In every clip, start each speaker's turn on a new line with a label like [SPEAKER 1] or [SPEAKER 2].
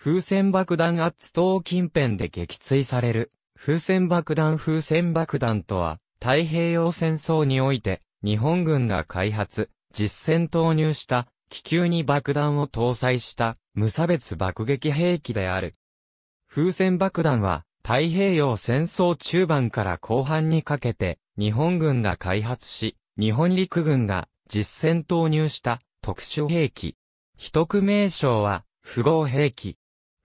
[SPEAKER 1] 風船爆弾アッツ島近辺で撃墜される、風船爆弾風船爆弾とは、太平洋戦争において、日本軍が開発、実戦投入した、気球に爆弾を搭載した、無差別爆撃兵器である。風船爆弾は、太平洋戦争中盤から後半にかけて、日本軍が開発し、日本陸軍が実戦投入した特殊兵器。一匿名称は、符号兵器。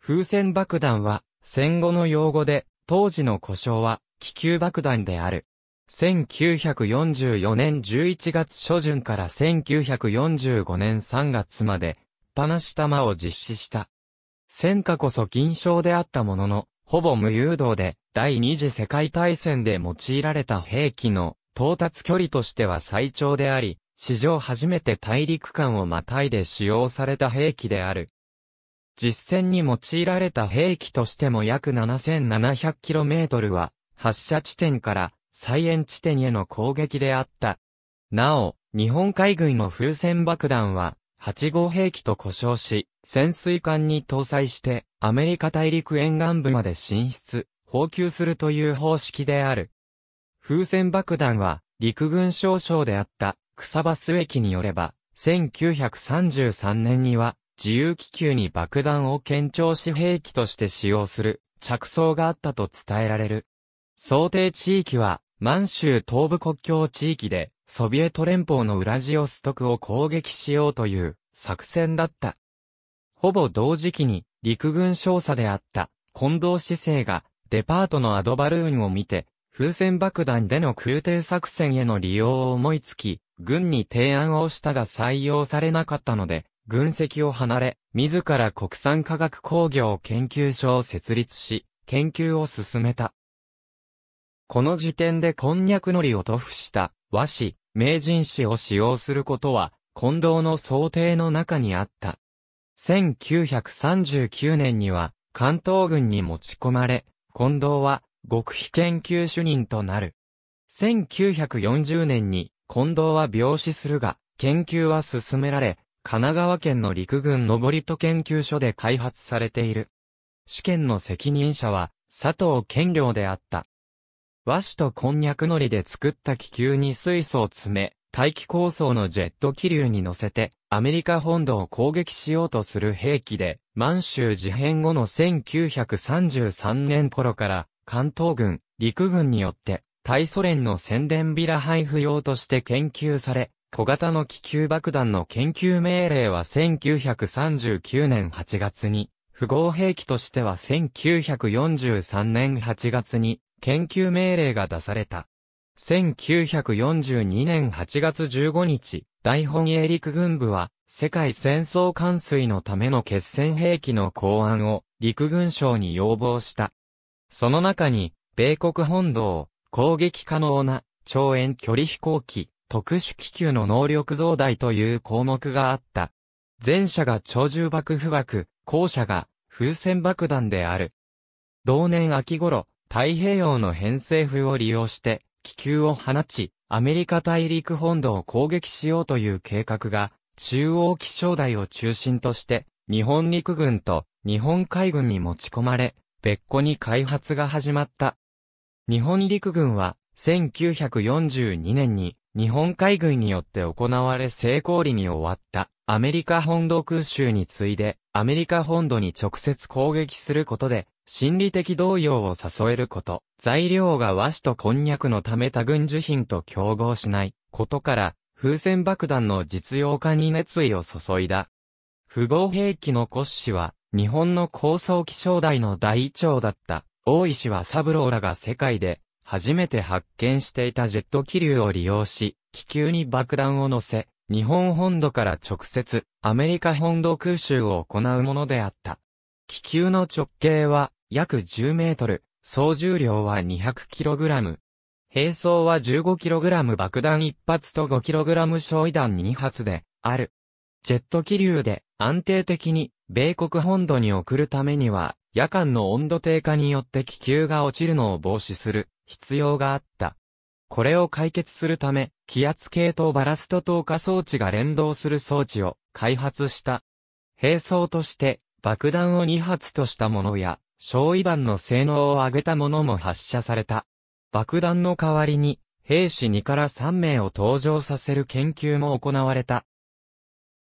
[SPEAKER 1] 風船爆弾は、戦後の用語で、当時の故障は、気球爆弾である。1944年11月初旬から1945年3月まで、放しまを実施した。戦火こそ銀賞であったものの、ほぼ無誘導で、第二次世界大戦で用いられた兵器の到達距離としては最長であり、史上初めて大陸間をまたいで使用された兵器である。実戦に用いられた兵器としても約 7700km は、発射地点から再延地点への攻撃であった。なお、日本海軍の風船爆弾は、8号兵器と呼称し、潜水艦に搭載して、アメリカ大陸沿岸部まで進出、放給するという方式である。風船爆弾は、陸軍少将であった、草場末駅によれば、1933年には、自由気球に爆弾を堅調紙兵器として使用する着想があったと伝えられる。想定地域は、満州東部国境地域で、ソビエト連邦のウラジオストクを攻撃しようという作戦だった。ほぼ同時期に陸軍少佐であった近藤市政がデパートのアドバルーンを見て風船爆弾での空挺作戦への利用を思いつき軍に提案をしたが採用されなかったので軍籍を離れ、自ら国産科学工業研究所を設立し、研究を進めた。この時点でこんにゃくのりを塗布した和紙、名人紙を使用することは、近藤の想定の中にあった。1939年には、関東軍に持ち込まれ、近藤は、極秘研究主任となる。1940年に、近藤は病死するが、研究は進められ、神奈川県の陸軍登戸研究所で開発されている。試験の責任者は、佐藤健良であった。和紙とこんにゃくのりで作った気球に水素を詰め、大気構想のジェット気流に乗せて、アメリカ本土を攻撃しようとする兵器で、満州事変後の1933年頃から、関東軍、陸軍によって、対ソ連の宣伝ビラ配布用として研究され、小型の気球爆弾の研究命令は1939年8月に、不合兵器としては1943年8月に研究命令が出された。1942年8月15日、大本営陸軍部は、世界戦争冠水のための決戦兵器の考案を陸軍省に要望した。その中に、米国本土を攻撃可能な超遠距離飛行機、特殊気球の能力増大という項目があった。前者が超重爆不爆、後者が風船爆弾である。同年秋頃、太平洋の偏西風を利用して、気球を放ち、アメリカ大陸本土を攻撃しようという計画が、中央気象台を中心として、日本陸軍と日本海軍に持ち込まれ、別個に開発が始まった。日本陸軍は、1942年に日本海軍によって行われ成功裏に終わったアメリカ本土空襲に次いでアメリカ本土に直接攻撃することで心理的動揺を誘えること、材料が和紙とこんにゃくのため多軍需品と競合しないことから風船爆弾の実用化に熱意を注いだ。不合兵器の骨子は日本の高層気象台の第一長だった大石はサブローらが世界で初めて発見していたジェット気流を利用し、気球に爆弾を乗せ、日本本土から直接アメリカ本土空襲を行うものであった。気球の直径は約10メートル、総重量は2 0 0ラム。並走は1 5ラム爆弾1発と5ラム焼夷弾2発である。ジェット気流で安定的に米国本土に送るためには夜間の温度低下によって気球が落ちるのを防止する必要があった。これを解決するため、気圧系とバラスト透過装置が連動する装置を開発した。並走として爆弾を2発としたものや、焼夷弾の性能を上げたものも発射された。爆弾の代わりに、兵士2から3名を登場させる研究も行われた。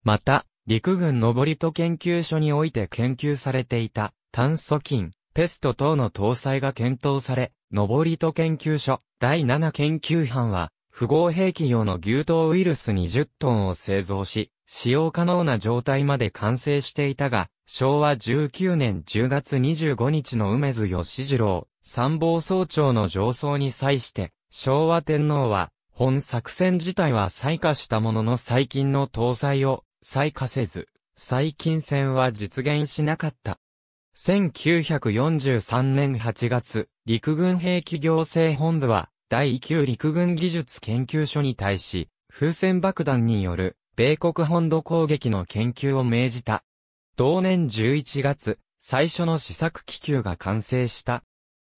[SPEAKER 1] また、陸軍登戸研究所において研究されていた炭素菌、ペスト等の搭載が検討され、ぼりと研究所、第7研究班は、不合兵器用の牛糖ウイルス20トンを製造し、使用可能な状態まで完成していたが、昭和19年10月25日の梅津義次郎、参謀総長の上層に際して、昭和天皇は、本作戦自体は採火したものの最近の搭載を採火せず、最近戦は実現しなかった1943年8月、陸軍兵器行政本部は、第9陸軍技術研究所に対し、風船爆弾による、米国本土攻撃の研究を命じた。同年11月、最初の試作気球が完成した。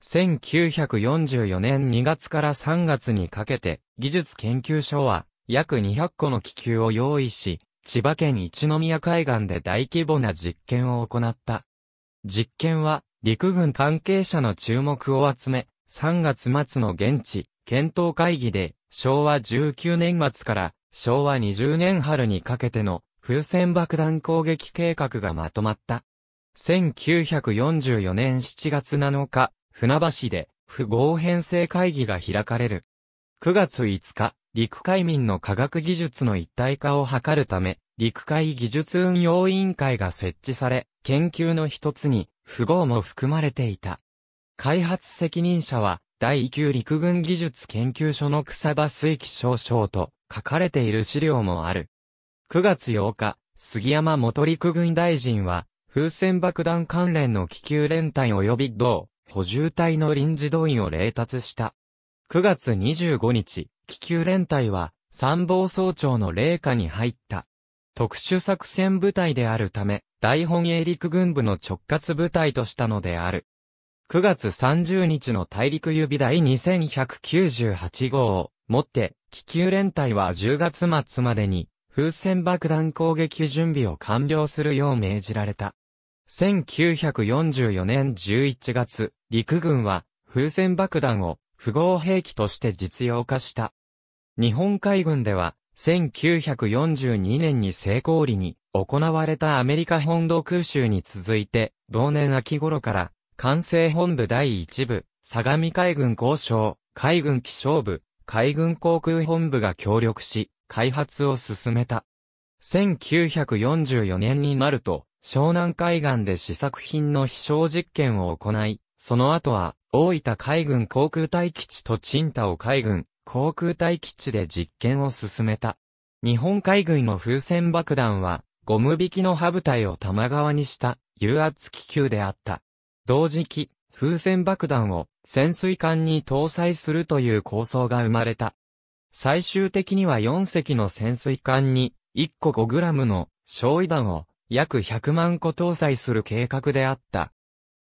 [SPEAKER 1] 1944年2月から3月にかけて、技術研究所は、約200個の気球を用意し、千葉県一宮海岸で大規模な実験を行った。実験は陸軍関係者の注目を集め、3月末の現地、検討会議で、昭和19年末から昭和20年春にかけての風船爆弾攻撃計画がまとまった。1944年7月7日、船橋で不合編成会議が開かれる。9月5日、陸海民の科学技術の一体化を図るため、陸海技術運用委員会が設置され、研究の一つに、富豪も含まれていた。開発責任者は、第9陸軍技術研究所の草場水器少将と書かれている資料もある。9月8日、杉山元陸軍大臣は、風船爆弾関連の気球連隊及び同補充隊の臨時動員を霊達した。9月25日、気球連隊は参謀総長の霊下に入った。特殊作戦部隊であるため、大本営陸軍部の直轄部隊としたのである。9月30日の大陸指第2198号をもって、気球連隊は10月末までに風船爆弾攻撃準備を完了するよう命じられた。1944年11月、陸軍は風船爆弾を符号兵器として実用化した。日本海軍では1942年に成功裏に行われたアメリカ本土空襲に続いて、同年秋頃から、関西本部第1部、相模海軍交渉、海軍気象部、海軍航空本部が協力し、開発を進めた。1944年になると、湘南海岸で試作品の飛翔実験を行い、その後は、大分海軍航空隊基地とチ太を海軍航空隊基地で実験を進めた。日本海軍の風船爆弾は、ゴム引きの歯部隊を玉川にした油圧気球であった。同時期、風船爆弾を潜水艦に搭載するという構想が生まれた。最終的には4隻の潜水艦に1個 5g の焼夷弾を約100万個搭載する計画であった。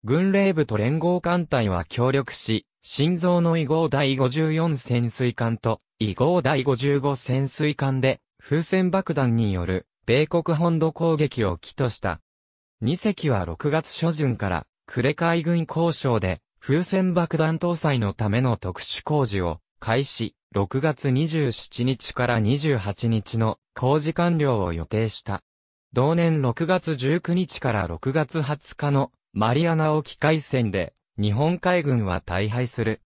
[SPEAKER 1] 軍令部と連合艦隊は協力し、心臓の異号第54潜水艦と異号第55潜水艦で風船爆弾による米国本土攻撃を起とした。2隻は6月初旬から呉海軍交渉で風船爆弾搭載のための特殊工事を開始、6月27日から28日の工事完了を予定した。同年6月19日から6月20日のマリアナ沖海戦で日本海軍は大敗する。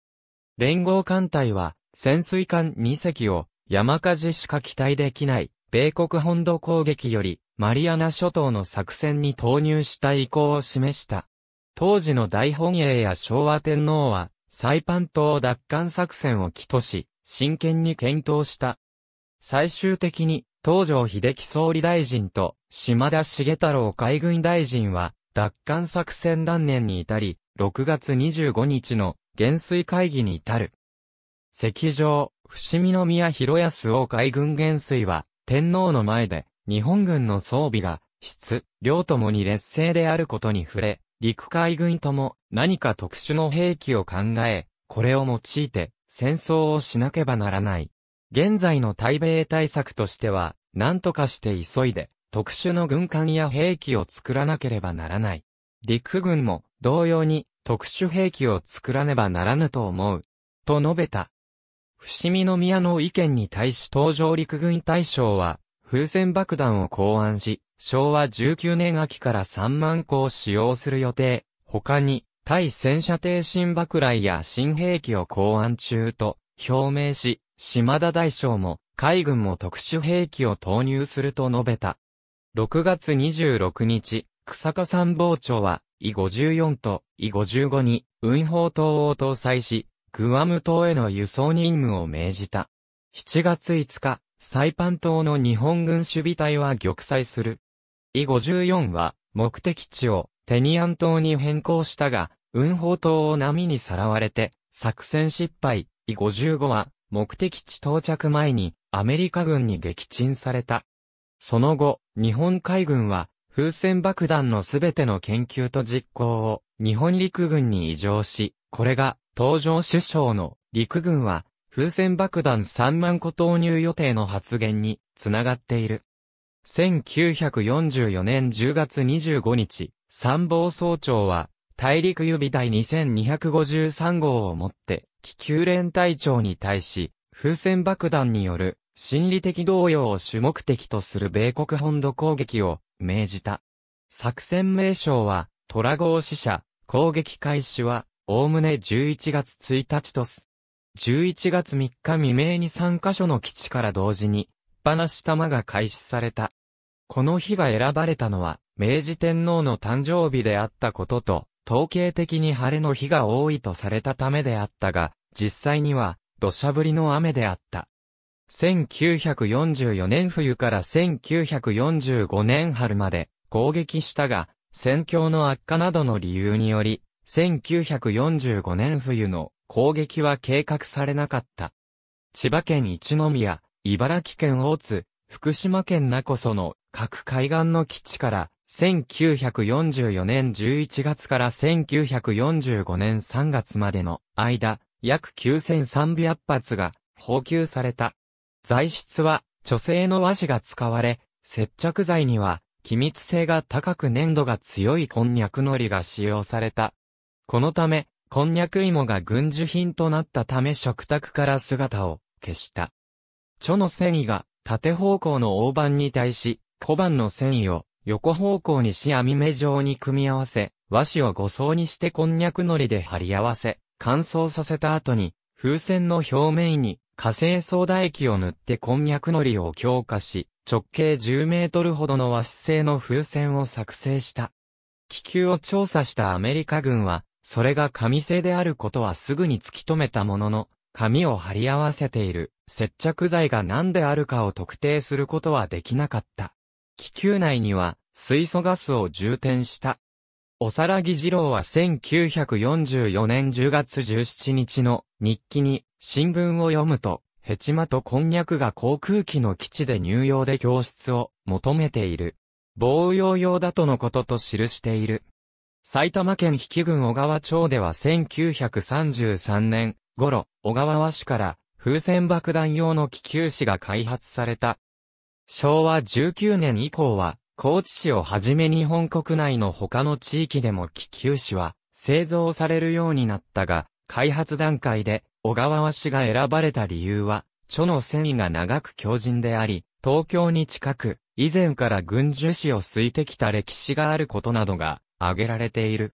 [SPEAKER 1] 連合艦隊は、潜水艦2隻を、山火事しか期待できない、米国本土攻撃より、マリアナ諸島の作戦に投入した意向を示した。当時の大本営や昭和天皇は、サイパン島奪還作戦を起とし、真剣に検討した。最終的に、東条秀樹総理大臣と島田茂太郎海軍大臣は奪還作戦断念に至り、6月25日の減衰会議に至る。石上、伏見宮広安王海軍減衰は、天皇の前で、日本軍の装備が、質、量ともに劣勢であることに触れ、陸海軍とも何か特殊の兵器を考え、これを用いて戦争をしなければならない。現在の対米対策としては、何とかして急いで、特殊の軍艦や兵器を作らなければならない。陸軍も同様に特殊兵器を作らねばならぬと思う。と述べた。伏見宮の意見に対し東上陸軍大将は、風船爆弾を考案し、昭和19年秋から3万個を使用する予定。他に、対戦車艇新爆雷や新兵器を考案中と表明し、島田大将も海軍も特殊兵器を投入すると述べた。6月26日、草加参謀長は E54 と E55 に運砲島を搭載し、グアム島への輸送任務を命じた。7月5日、サイパン島の日本軍守備隊は玉砕する。E54 は目的地をテニアン島に変更したが、運砲島を波にさらわれて作戦失敗。E55 は目的地到着前にアメリカ軍に撃沈された。その後、日本海軍は風船爆弾のすべての研究と実行を日本陸軍に移譲し、これが登場首相の陸軍は風船爆弾3万個投入予定の発言につながっている。1944年10月25日、参謀総長は大陸指第2253号をもって気球連隊長に対し風船爆弾による心理的動揺を主目的とする米国本土攻撃を命じた。作戦名称は、トラ号死者、攻撃開始は、おおむね11月1日とす。11月3日未明に3カ所の基地から同時に、放し弾が開始された。この日が選ばれたのは、明治天皇の誕生日であったことと、統計的に晴れの日が多いとされたためであったが、実際には、土砂降りの雨であった。1944年冬から1945年春まで攻撃したが、戦況の悪化などの理由により、1945年冬の攻撃は計画されなかった。千葉県一宮、茨城県大津、福島県名古その各海岸の基地から、1944年11月から1945年3月までの間、約9300発が補給された。材質は、女性の和紙が使われ、接着剤には、気密性が高く粘度が強いこんにゃく糊が使用された。このため、こんにゃく芋が軍需品となったため食卓から姿を消した。チョの繊維が縦方向の大判に対し、小判の繊維を横方向にし網目状に組み合わせ、和紙を五層にしてこんにゃく糊で貼り合わせ、乾燥させた後に、風船の表面に火星ソーダ液を塗ってこんにゃく糊を強化し、直径10メートルほどの和紙製の風船を作成した。気球を調査したアメリカ軍は、それが紙製であることはすぐに突き止めたものの、紙を貼り合わせている接着剤が何であるかを特定することはできなかった。気球内には水素ガスを充填した。おさらぎ二郎は1944年10月17日の日記に新聞を読むと、ヘチマとこんにゃくが航空機の基地で入用で教室を求めている。防用用だとのことと記している。埼玉県比企郡小川町では1933年頃、小川和市から風船爆弾用の気球紙が開発された。昭和19年以降は、高知市をはじめ日本国内の他の地域でも気球紙は製造されるようになったが、開発段階で小川和氏が選ばれた理由は、著の繊維が長く強靭であり、東京に近く、以前から軍需史をすいてきた歴史があることなどが挙げられている。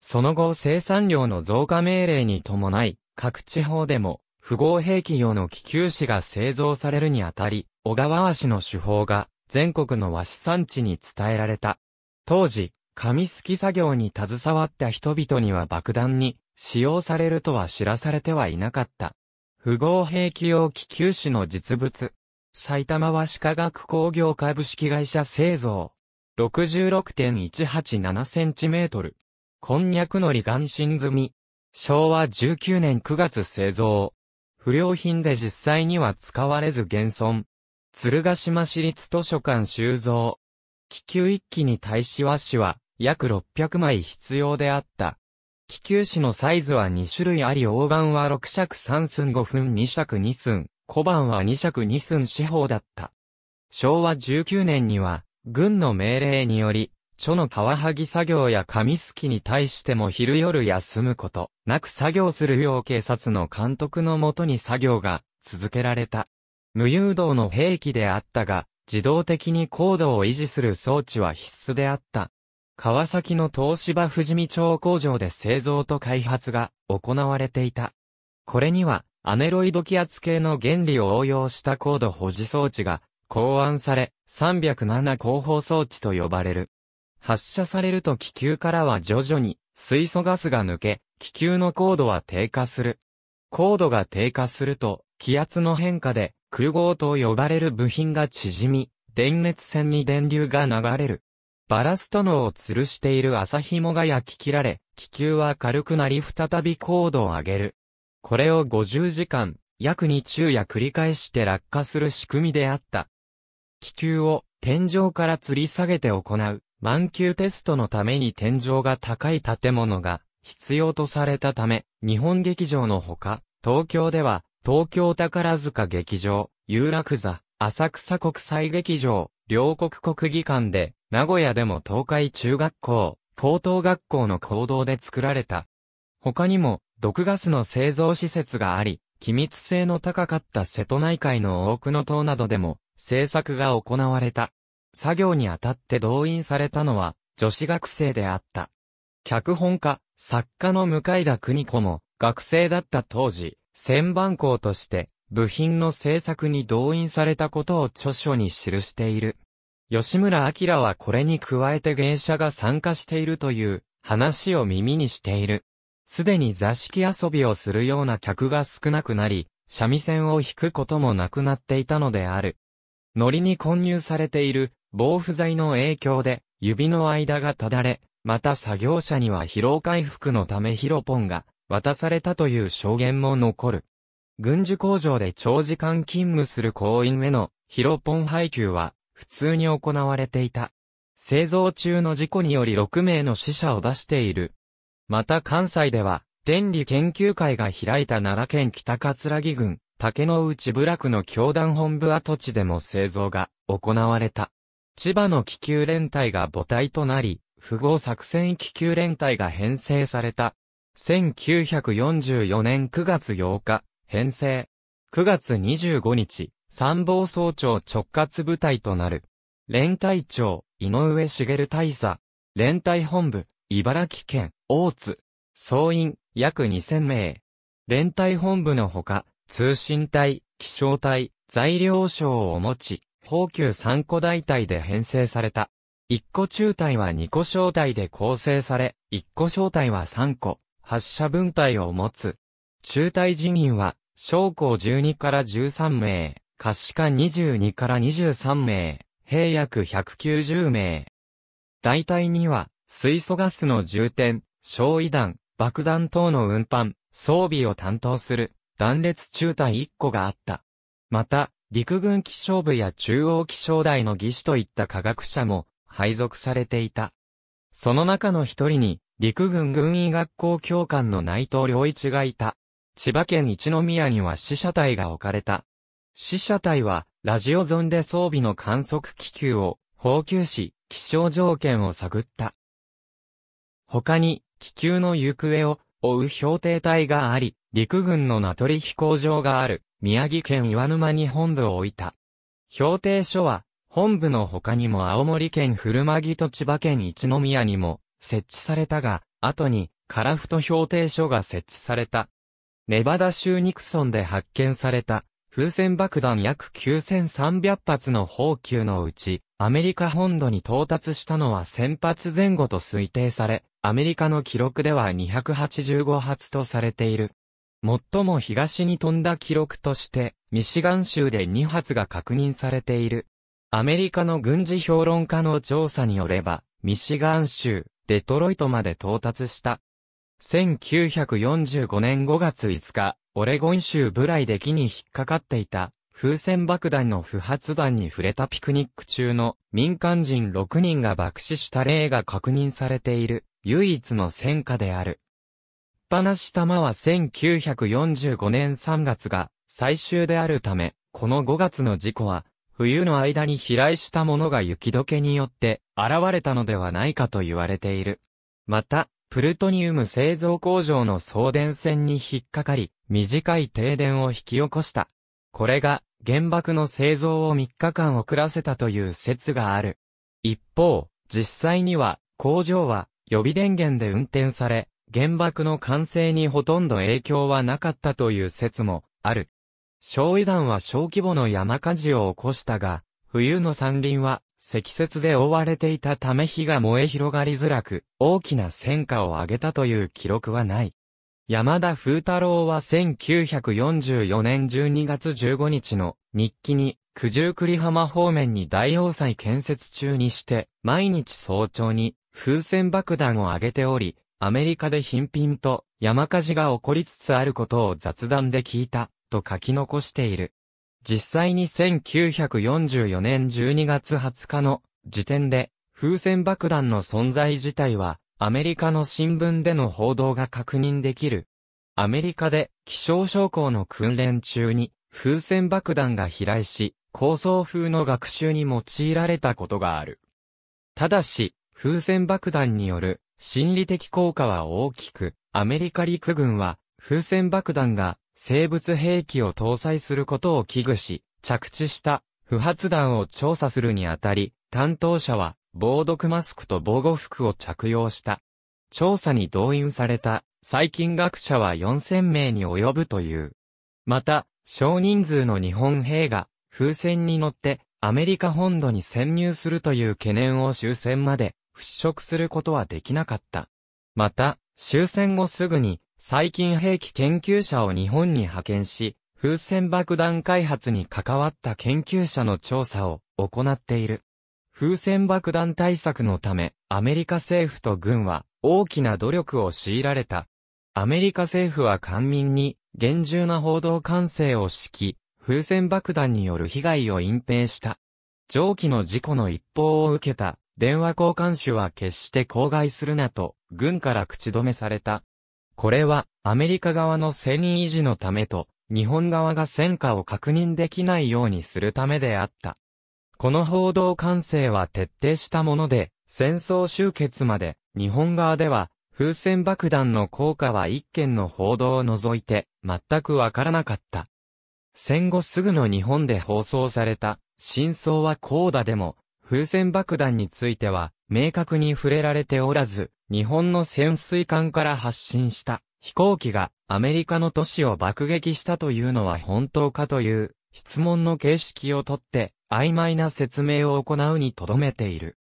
[SPEAKER 1] その後生産量の増加命令に伴い、各地方でも、不合兵器用の気球紙が製造されるにあたり、小川和紙の手法が全国の和紙産地に伝えられた。当時、紙すき作業に携わった人々には爆弾に使用されるとは知らされてはいなかった。不合兵器用気球種の実物。埼玉は歯科学工業株式会社製造。66.187cm。こんにゃくのり眼神済み。昭和19年9月製造。不良品で実際には使われず現存。鶴ヶ島市立図書館収蔵。気球一機に対し和紙は約600枚必要であった。気球紙のサイズは2種類あり大判は6尺3寸5分2尺2寸、小判は2尺2寸四方だった。昭和19年には、軍の命令により、諸の皮剥ぎ作業や紙すきに対しても昼夜休むこと、なく作業するよう警察の監督のもとに作業が続けられた。無誘導の兵器であったが、自動的に高度を維持する装置は必須であった。川崎の東芝富士見町工場で製造と開発が行われていた。これには、アネロイド気圧計の原理を応用した高度保持装置が考案され、307広報装置と呼ばれる。発射されると気球からは徐々に水素ガスが抜け、気球の高度は低下する。高度が低下すると、気圧の変化で空合と呼ばれる部品が縮み、電熱線に電流が流れる。バラスト脳を吊るしている麻紐が焼き切られ、気球は軽くなり再び高度を上げる。これを50時間、約に昼夜繰り返して落下する仕組みであった。気球を天井から吊り下げて行う、満球テストのために天井が高い建物が必要とされたため、日本劇場のほか、東京では、東京宝塚劇場、有楽座、浅草国際劇場、両国国技館で、名古屋でも東海中学校、高等学校の行動で作られた。他にも、毒ガスの製造施設があり、機密性の高かった瀬戸内海の多くの島などでも、制作が行われた。作業にあたって動員されたのは、女子学生であった。脚本家、作家の向田邦子も、学生だった当時、千番校として、部品の製作に動員されたことを著書に記している。吉村明はこれに加えて芸者が参加しているという話を耳にしている。すでに座敷遊びをするような客が少なくなり、三味線を弾くこともなくなっていたのである。ノリに混入されている防腐剤の影響で指の間がただれ、また作業者には疲労回復のためヒロポンが渡されたという証言も残る。軍需工場で長時間勤務する行員へのヒロポン配給は普通に行われていた。製造中の事故により6名の死者を出している。また関西では、天理研究会が開いた奈良県北葛城郡、竹の内部落の教団本部跡地でも製造が行われた。千葉の気球連隊が母体となり、符号作戦気球連隊が編成された。1944年9月8日、編成。9月25日、参謀総長直轄部隊となる。連隊長、井上茂大佐。連隊本部、茨城県、大津。総員、約2000名。連隊本部のほか、通信隊、気象隊、材料省を持ち、宝級3個大隊で編成された。1個中隊は2個小隊で構成され、1個小隊は3個、発射分隊を持つ。中隊人員は、将校12から13名。滑歯科22から23名、兵約190名。大体には、水素ガスの充填、焼夷弾、爆弾等の運搬、装備を担当する、断裂中隊1個があった。また、陸軍気象部や中央気象台の技師といった科学者も、配属されていた。その中の一人に、陸軍軍医学校教官の内藤良一がいた。千葉県一宮には死者隊が置かれた。死者隊は、ラジオゾンで装備の観測気球を、放球し、気象条件を探った。他に、気球の行方を追う標定隊があり、陸軍の名取飛行場がある、宮城県岩沼に本部を置いた。標定所は、本部の他にも青森県古間木と千葉県一宮にも設置されたが、後に、カラフト標定所が設置された。ネバダ州ニクソンで発見された風船爆弾約9300発の砲級のうち、アメリカ本土に到達したのは1000発前後と推定され、アメリカの記録では285発とされている。最も東に飛んだ記録として、ミシガン州で2発が確認されている。アメリカの軍事評論家の調査によれば、ミシガン州、デトロイトまで到達した。1945年5月5日、オレゴン州ブライで木に引っかかっていた風船爆弾の不発弾に触れたピクニック中の民間人6人が爆死した例が確認されている唯一の戦果である。放ししまは1945年3月が最終であるため、この5月の事故は冬の間に飛来したものが雪解けによって現れたのではないかと言われている。また、プルトニウム製造工場の送電線に引っかかり、短い停電を引き起こした。これが、原爆の製造を3日間遅らせたという説がある。一方、実際には、工場は予備電源で運転され、原爆の完成にほとんど影響はなかったという説もある。焼夷弾は小規模の山火事を起こしたが、冬の山林は積雪で覆われていたため火が燃え広がりづらく、大きな戦果を上げたという記録はない。山田風太郎は1944年12月15日の日記に、九十九里浜方面に大要塞建設中にして、毎日早朝に風船爆弾を上げており、アメリカで頻々と山火事が起こりつつあることを雑談で聞いた、と書き残している。実際に1944年12月20日の時点で、風船爆弾の存在自体は、アメリカの新聞での報道が確認できる。アメリカで、気象将校の訓練中に、風船爆弾が飛来し、構想風の学習に用いられたことがある。ただし、風船爆弾による心理的効果は大きく、アメリカ陸軍は風船爆弾が生物兵器を搭載することを危惧し、着地した不発弾を調査するにあたり、担当者は防毒マスクと防護服を着用した。調査に動員された最近学者は4000名に及ぶという。また、少人数の日本兵が風船に乗ってアメリカ本土に潜入するという懸念を終戦まで払拭することはできなかった。また、終戦後すぐに最近兵器研究者を日本に派遣し、風船爆弾開発に関わった研究者の調査を行っている。風船爆弾対策のため、アメリカ政府と軍は大きな努力を強いられた。アメリカ政府は官民に厳重な報道管制を敷き、風船爆弾による被害を隠蔽した。上記の事故の一報を受けた電話交換手は決して口外するなと、軍から口止めされた。これは、アメリカ側の戦意維持のためと、日本側が戦果を確認できないようにするためであった。この報道管制は徹底したもので、戦争終結まで、日本側では、風船爆弾の効果は一件の報道を除いて、全くわからなかった。戦後すぐの日本で放送された、真相はこうだでも、風船爆弾については、明確に触れられておらず、日本の潜水艦から発進した飛行機がアメリカの都市を爆撃したというのは本当かという質問の形式をとって曖昧な説明を行うにとどめている。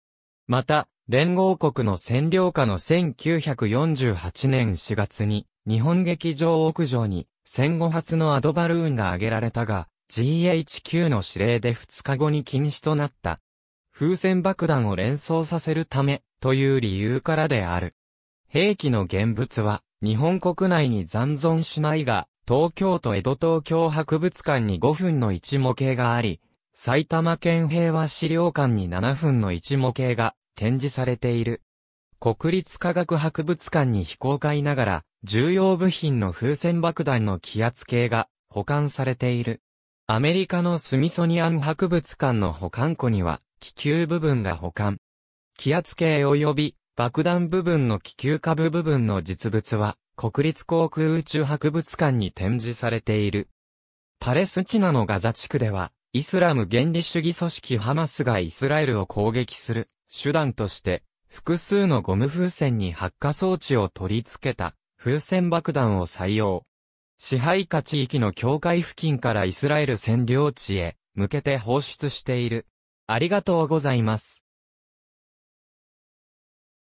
[SPEAKER 1] また、連合国の占領下の1948年4月に日本劇場屋上に戦後初のアドバルーンが挙げられたが、GHQ の指令で2日後に禁止となった風船爆弾を連想させるため、という理由からである。兵器の現物は、日本国内に残存しないが、東京都江戸東京博物館に5分の1模型があり、埼玉県平和資料館に7分の1模型が展示されている。国立科学博物館に非公開ながら、重要部品の風船爆弾の気圧計が保管されている。アメリカのスミソニアン博物館の保管庫には、気球部分が保管。気圧計及び爆弾部分の気球下部部分の実物は国立航空宇宙博物館に展示されている。パレスチナのガザ地区ではイスラム原理主義組織ハマスがイスラエルを攻撃する手段として複数のゴム風船に発火装置を取り付けた風船爆弾を採用。支配下地域の境界付近からイスラエル占領地へ向けて放出している。ありがとうございます。